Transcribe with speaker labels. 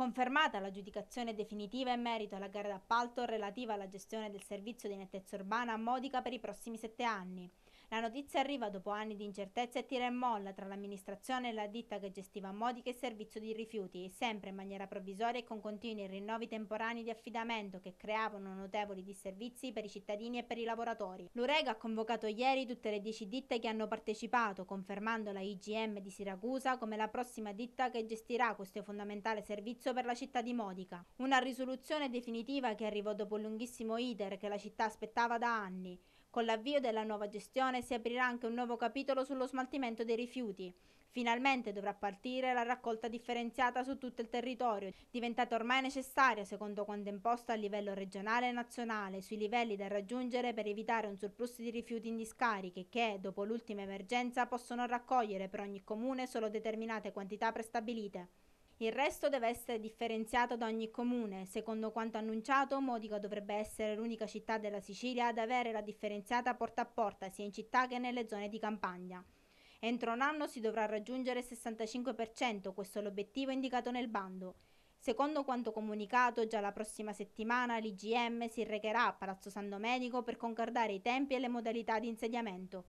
Speaker 1: Confermata l'aggiudicazione definitiva in merito alla gara d'appalto relativa alla gestione del servizio di nettezza urbana a Modica per i prossimi sette anni. La notizia arriva dopo anni di incertezza e tira e molla tra l'amministrazione e la ditta che gestiva Modica e Servizio di Rifiuti, sempre in maniera provvisoria e con continui rinnovi temporanei di affidamento che creavano notevoli disservizi per i cittadini e per i lavoratori. L'Urega ha convocato ieri tutte le 10 ditte che hanno partecipato, confermando la IGM di Siracusa come la prossima ditta che gestirà questo fondamentale servizio per la città di Modica. Una risoluzione definitiva che arrivò dopo un lunghissimo iter che la città aspettava da anni. Con l'avvio della nuova gestione si aprirà anche un nuovo capitolo sullo smaltimento dei rifiuti. Finalmente dovrà partire la raccolta differenziata su tutto il territorio, diventata ormai necessaria secondo quanto imposto a livello regionale e nazionale sui livelli da raggiungere per evitare un surplus di rifiuti in discariche che, dopo l'ultima emergenza, possono raccogliere per ogni comune solo determinate quantità prestabilite. Il resto deve essere differenziato da ogni comune. Secondo quanto annunciato, Modica dovrebbe essere l'unica città della Sicilia ad avere la differenziata porta a porta sia in città che nelle zone di campagna. Entro un anno si dovrà raggiungere il 65%, questo è l'obiettivo indicato nel bando. Secondo quanto comunicato, già la prossima settimana l'IGM si recherà a Palazzo San Domenico per concordare i tempi e le modalità di insediamento.